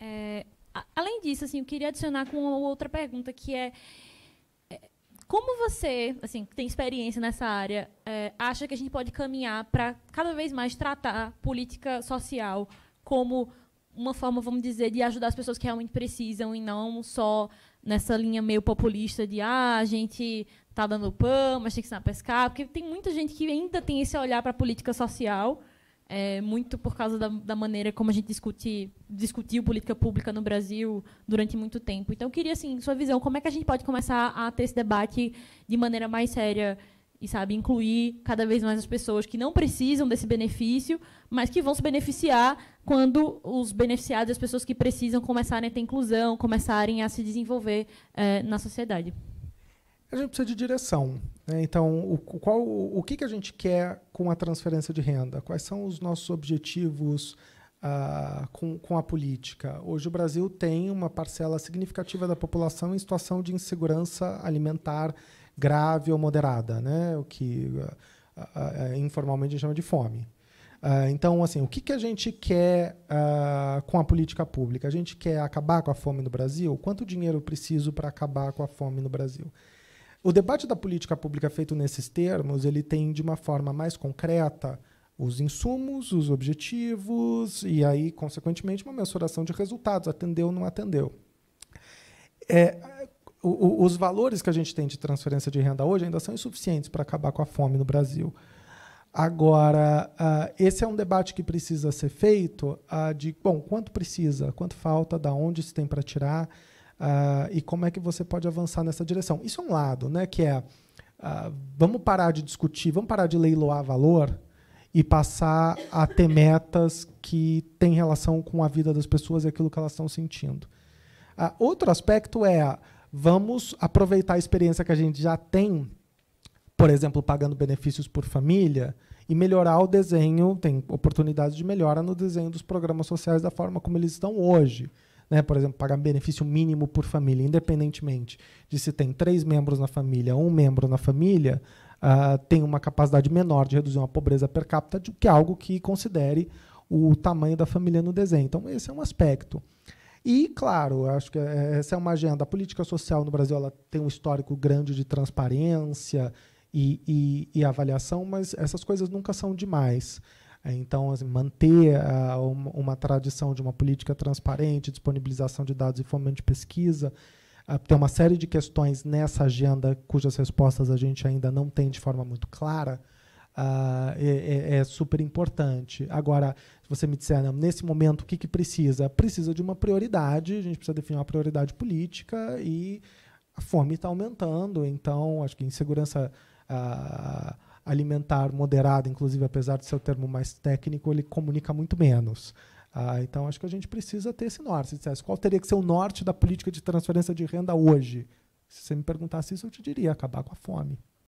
É, a, além disso, assim, eu queria adicionar com uma outra pergunta que é, é como você, assim, que tem experiência nessa área, é, acha que a gente pode caminhar para cada vez mais tratar política social como uma forma, vamos dizer, de ajudar as pessoas que realmente precisam e não só nessa linha meio populista de ah, a gente está dando pão, mas tem que ensinar a pescar, porque tem muita gente que ainda tem esse olhar para a política social é, muito por causa da, da, maneira como a gente discute, discutiu política pública no Brasil durante muito tempo. Então, eu queria, assim, sua visão, como é que a gente pode começar a ter esse debate de maneira mais séria e, sabe, incluir cada vez mais as pessoas que não precisam desse benefício, mas que vão se beneficiar quando os beneficiados, as pessoas que precisam, começarem a ter inclusão, começarem a se desenvolver é, na sociedade a gente precisa de direção. Né? Então, o, qual, o que, que a gente quer com a transferência de renda? Quais são os nossos objetivos ah, com, com a política? Hoje, o Brasil tem uma parcela significativa da população em situação de insegurança alimentar grave ou moderada, né? o que ah, ah, eh, informalmente a gente chama de fome. então, assim, o que, que a gente quer com a política pública? A gente quer acabar com a fome no Brasil? Quanto dinheiro eu preciso para acabar com a fome no Brasil? O debate da política pública feito nesses termos, ele tem de uma forma mais concreta os insumos, os objetivos e aí, consequentemente, uma mensuração de resultados, atendeu ou não atendeu. É, o, o, os valores que a gente tem de transferência de renda hoje ainda são insuficientes para acabar com a fome no Brasil. Agora, uh, esse é um debate que precisa ser feito uh, de, bom, quanto precisa, quanto falta, da onde se tem para tirar, uh, e como é que você pode avançar nessa direção. Isso é um lado, né? Que é uh, vamos parar de discutir, vamos parar de leiloar valor e passar a ter metas que têm relação com a vida das pessoas e aquilo que elas estão sentindo. Uh, outro aspecto é vamos aproveitar a experiência que a gente já tem, por exemplo, pagando benefícios por família, e melhorar o desenho, tem oportunidades de melhora no desenho dos programas sociais da forma como eles estão hoje né? por exemplo, pagar benefício mínimo por família, independentemente de se tem três membros na família, um membro na família, uh, tem uma capacidade menor de reduzir uma pobreza per capita, do que é algo que considere o tamanho da família no desenho. Então, esse é um aspecto. E, claro, acho que eh, essa é uma agenda. A política social no Brasil ela tem um histórico grande de transparência e, e, e avaliação, mas essas coisas nunca são demais. É, então, assim, manter ah, uma, uma, tradição de uma política transparente, disponibilização de dados e fomento de pesquisa, ah, ter tem uma série de questões nessa agenda cujas respostas a gente ainda não tem de forma muito clara, uh, é, é, super importante. Agora, se você me disser, nesse momento, o que, que precisa? Precisa de uma prioridade, a gente precisa definir uma prioridade política e a fome está aumentando, então acho que insegurança. Uh, alimentar moderada, inclusive apesar de ser o termo mais técnico, ele comunica muito menos. Ah, então acho que a gente precisa ter esse norte. Se dissesse, qual teria que ser o norte da política de transferência de renda hoje? Se você me perguntasse isso, eu te diria acabar com a fome.